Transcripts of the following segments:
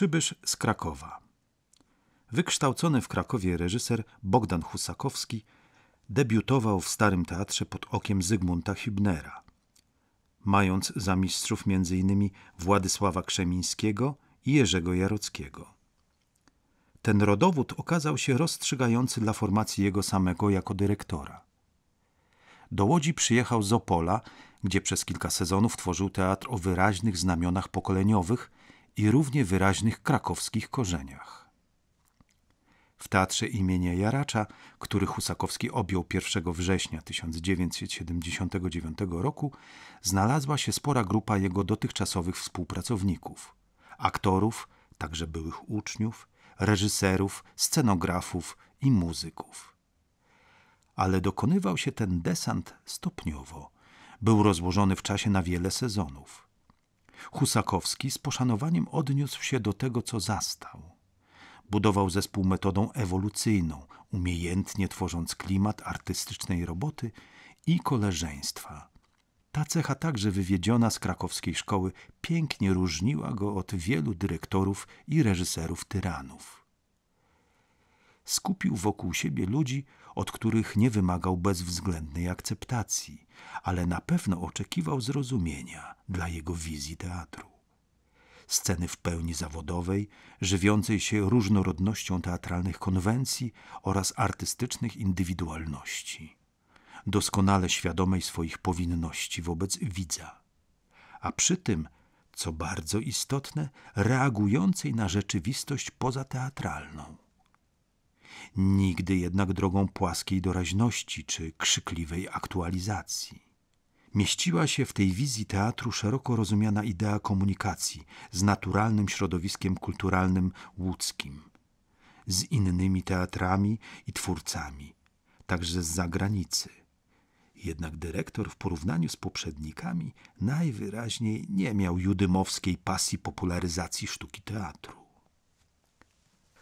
Przybysz z Krakowa. Wykształcony w Krakowie reżyser Bogdan Husakowski debiutował w Starym Teatrze pod okiem Zygmunta Hübnera. Mając za mistrzów m.in. Władysława Krzemińskiego i Jerzego Jarockiego. Ten rodowód okazał się rozstrzygający dla formacji jego samego jako dyrektora. Do Łodzi przyjechał z Opola, gdzie przez kilka sezonów tworzył teatr o wyraźnych znamionach pokoleniowych – i równie wyraźnych krakowskich korzeniach. W teatrze imienia Jaracza, który Husakowski objął 1 września 1979 roku, znalazła się spora grupa jego dotychczasowych współpracowników aktorów, także byłych uczniów, reżyserów, scenografów i muzyków. Ale dokonywał się ten desant stopniowo. Był rozłożony w czasie na wiele sezonów. Husakowski z poszanowaniem odniósł się do tego, co zastał. Budował zespół metodą ewolucyjną, umiejętnie tworząc klimat artystycznej roboty i koleżeństwa. Ta cecha także wywiedziona z krakowskiej szkoły pięknie różniła go od wielu dyrektorów i reżyserów tyranów skupił wokół siebie ludzi, od których nie wymagał bezwzględnej akceptacji, ale na pewno oczekiwał zrozumienia dla jego wizji teatru. Sceny w pełni zawodowej, żywiącej się różnorodnością teatralnych konwencji oraz artystycznych indywidualności, doskonale świadomej swoich powinności wobec widza, a przy tym, co bardzo istotne, reagującej na rzeczywistość pozateatralną nigdy jednak drogą płaskiej doraźności czy krzykliwej aktualizacji. Mieściła się w tej wizji teatru szeroko rozumiana idea komunikacji z naturalnym środowiskiem kulturalnym łódzkim, z innymi teatrami i twórcami, także z zagranicy. Jednak dyrektor w porównaniu z poprzednikami najwyraźniej nie miał judymowskiej pasji popularyzacji sztuki teatru.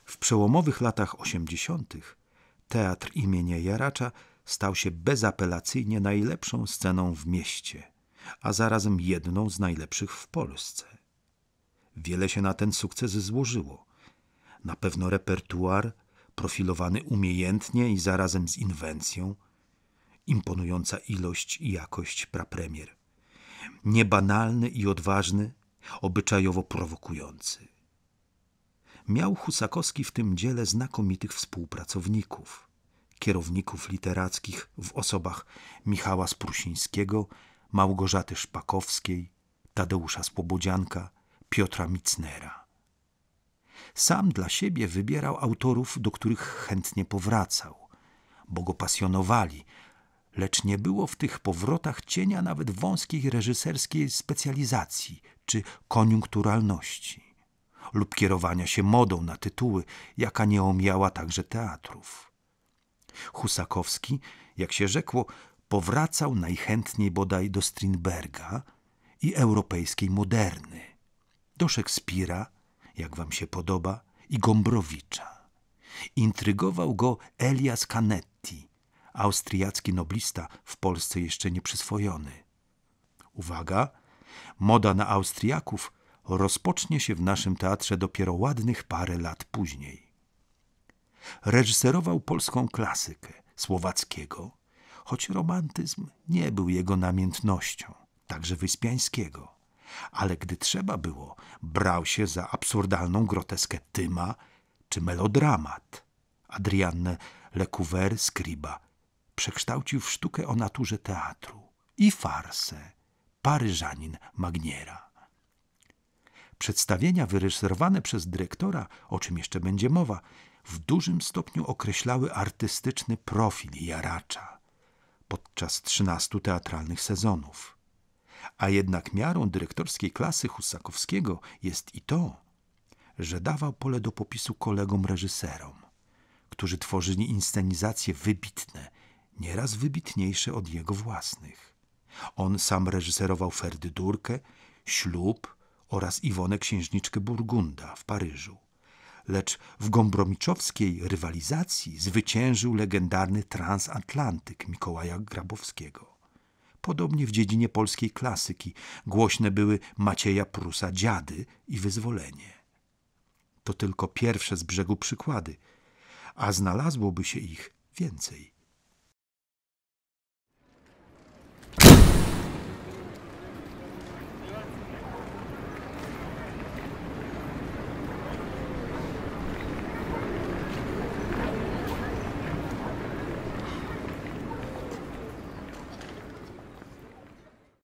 W przełomowych latach 80. teatr imienia Jaracza stał się bezapelacyjnie najlepszą sceną w mieście, a zarazem jedną z najlepszych w Polsce. Wiele się na ten sukces złożyło. Na pewno repertuar profilowany umiejętnie i zarazem z inwencją, imponująca ilość i jakość prapremier, niebanalny i odważny, obyczajowo prowokujący miał Husakowski w tym dziele znakomitych współpracowników, kierowników literackich w osobach Michała Sprusińskiego, Małgorzaty Szpakowskiej, Tadeusza Słobodzianka, Piotra Micnera. Sam dla siebie wybierał autorów, do których chętnie powracał, bo go pasjonowali, lecz nie było w tych powrotach cienia nawet wąskiej reżyserskiej specjalizacji czy koniunkturalności lub kierowania się modą na tytuły, jaka nie omiała także teatrów. Husakowski, jak się rzekło, powracał najchętniej bodaj do Strindberga i europejskiej moderny, do Szekspira, jak wam się podoba, i Gombrowicza. Intrygował go Elias Canetti, austriacki noblista w Polsce jeszcze nieprzyswojony. Uwaga! Moda na Austriaków rozpocznie się w naszym teatrze dopiero ładnych parę lat później. Reżyserował polską klasykę Słowackiego, choć romantyzm nie był jego namiętnością, także Wyspiańskiego. Ale gdy trzeba było, brał się za absurdalną groteskę Tyma czy melodramat. Adrianne Lecouver Scriba przekształcił w sztukę o naturze teatru i farsę Paryżanin Magniera. Przedstawienia wyreżyserowane przez dyrektora, o czym jeszcze będzie mowa, w dużym stopniu określały artystyczny profil Jaracza podczas trzynastu teatralnych sezonów. A jednak miarą dyrektorskiej klasy Husakowskiego jest i to, że dawał pole do popisu kolegom reżyserom, którzy tworzyli inscenizacje wybitne, nieraz wybitniejsze od jego własnych. On sam reżyserował Ferdydurkę, Ślub, oraz Iwonę księżniczkę Burgunda w Paryżu. Lecz w gombromiczowskiej rywalizacji zwyciężył legendarny transatlantyk Mikołaja Grabowskiego. Podobnie w dziedzinie polskiej klasyki głośne były Macieja Prusa Dziady i Wyzwolenie. To tylko pierwsze z brzegu przykłady, a znalazłoby się ich więcej.